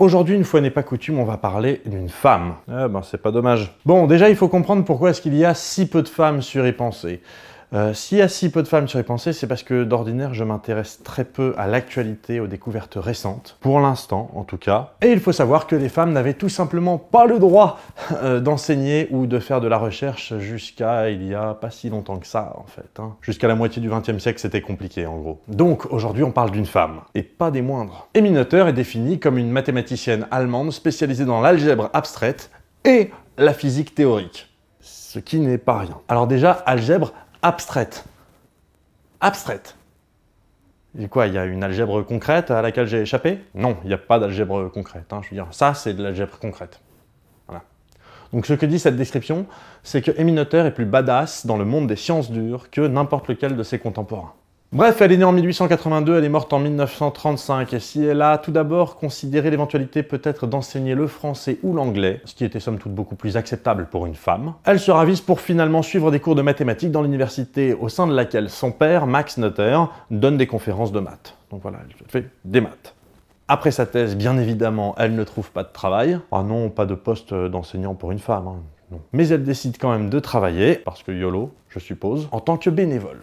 Aujourd'hui, une fois n'est pas coutume, on va parler d'une femme. Ah ben c'est pas dommage. Bon, déjà il faut comprendre pourquoi est-ce qu'il y a si peu de femmes sur y penser. Si euh, S'il y a si peu de femmes sur les pensées, c'est parce que d'ordinaire, je m'intéresse très peu à l'actualité, aux découvertes récentes, pour l'instant en tout cas. Et il faut savoir que les femmes n'avaient tout simplement pas le droit euh, d'enseigner ou de faire de la recherche jusqu'à il y a pas si longtemps que ça, en fait. Hein. Jusqu'à la moitié du XXe siècle, c'était compliqué, en gros. Donc, aujourd'hui, on parle d'une femme, et pas des moindres. Emmy Noether est définie comme une mathématicienne allemande spécialisée dans l'algèbre abstraite et la physique théorique ce qui n'est pas rien. Alors déjà, algèbre abstraite. Abstraite. Et quoi, il y a une algèbre concrète à laquelle j'ai échappé Non, il n'y a pas d'algèbre concrète. Hein. Je veux dire, ça, c'est de l'algèbre concrète. Voilà. Donc ce que dit cette description, c'est que Eminotter est plus badass dans le monde des sciences dures que n'importe lequel de ses contemporains. Bref, elle est née en 1882, elle est morte en 1935. Et si elle a tout d'abord considéré l'éventualité peut-être d'enseigner le français ou l'anglais, ce qui était somme toute beaucoup plus acceptable pour une femme, elle se ravise pour finalement suivre des cours de mathématiques dans l'université au sein de laquelle son père, Max Noether, donne des conférences de maths. Donc voilà, elle fait des maths. Après sa thèse, bien évidemment, elle ne trouve pas de travail. Ah non, pas de poste d'enseignant pour une femme. Hein. Mais elle décide quand même de travailler, parce que YOLO, je suppose, en tant que bénévole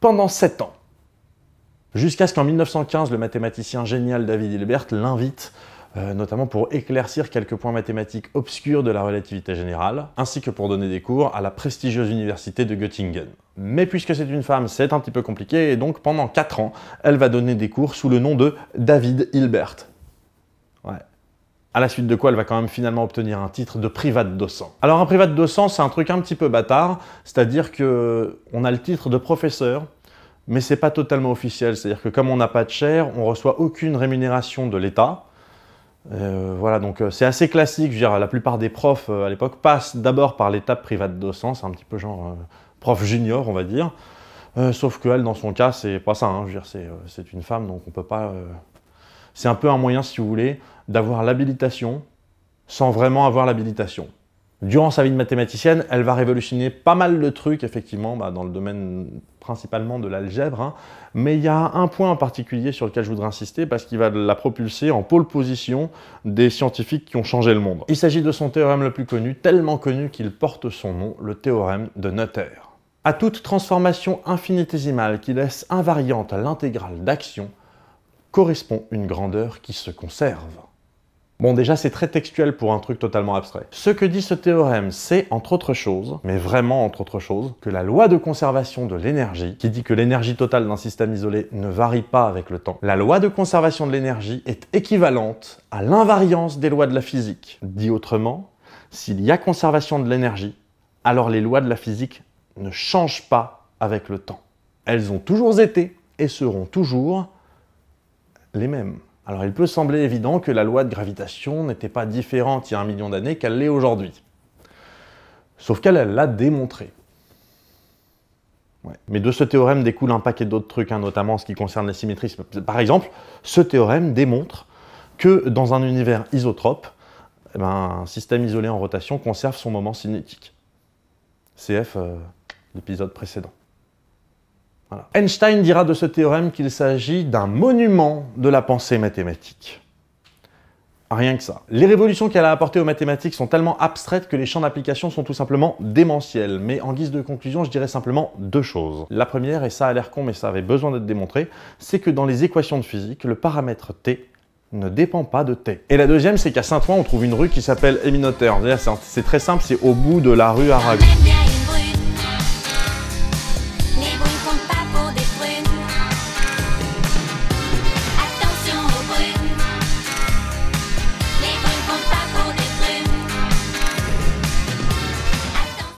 pendant 7 ans. Jusqu'à ce qu'en 1915, le mathématicien génial David Hilbert l'invite euh, notamment pour éclaircir quelques points mathématiques obscurs de la relativité générale, ainsi que pour donner des cours à la prestigieuse université de Göttingen. Mais puisque c'est une femme, c'est un petit peu compliqué, et donc pendant 4 ans, elle va donner des cours sous le nom de David Hilbert à la suite de quoi elle va quand même finalement obtenir un titre de private docent. Alors un private docent, c'est un truc un petit peu bâtard, c'est-à-dire que on a le titre de professeur, mais c'est pas totalement officiel, c'est-à-dire que comme on n'a pas de chair, on reçoit aucune rémunération de l'État. Euh, voilà, donc euh, c'est assez classique, je veux dire, la plupart des profs euh, à l'époque passent d'abord par l'étape private docent, c'est un petit peu genre prof junior, on va dire. sauf qu'elle, dans son cas, c'est pas ça, hein. je veux dire, c'est une femme, donc on peut pas c'est un peu un moyen, si vous voulez, d'avoir l'habilitation sans vraiment avoir l'habilitation. Durant sa vie de mathématicienne, elle va révolutionner pas mal de trucs, effectivement, bah, dans le domaine principalement de l'algèbre. Hein. Mais il y a un point en particulier sur lequel je voudrais insister, parce qu'il va la propulser en pôle position des scientifiques qui ont changé le monde. Il s'agit de son théorème le plus connu, tellement connu qu'il porte son nom, le théorème de Noether. À toute transformation infinitésimale qui laisse invariante l'intégrale d'action, correspond une grandeur qui se conserve. Bon, déjà, c'est très textuel pour un truc totalement abstrait. Ce que dit ce théorème, c'est, entre autres choses, mais vraiment entre autres choses, que la loi de conservation de l'énergie, qui dit que l'énergie totale d'un système isolé ne varie pas avec le temps, la loi de conservation de l'énergie est équivalente à l'invariance des lois de la physique. Dit autrement, s'il y a conservation de l'énergie, alors les lois de la physique ne changent pas avec le temps. Elles ont toujours été et seront toujours les mêmes. Alors il peut sembler évident que la loi de gravitation n'était pas différente il y a un million d'années qu'elle l'est aujourd'hui. Sauf qu'elle l'a démontré. Mais de ce théorème découle un paquet d'autres trucs, hein, notamment en ce qui concerne les symétries. Par exemple, ce théorème démontre que dans un univers isotrope, eh ben, un système isolé en rotation conserve son moment cinétique. CF euh, l'épisode précédent. Einstein dira de ce théorème qu'il s'agit d'un monument de la pensée mathématique. Rien que ça. Les révolutions qu'elle a apportées aux mathématiques sont tellement abstraites que les champs d'application sont tout simplement démentiels. Mais en guise de conclusion, je dirais simplement deux choses. La première, et ça a l'air con mais ça avait besoin d'être démontré, c'est que dans les équations de physique, le paramètre t ne dépend pas de T. Et la deuxième, c'est qu'à Saint-Ouen, on trouve une rue qui s'appelle Éminotaire. C'est très simple, c'est au bout de la rue Arago.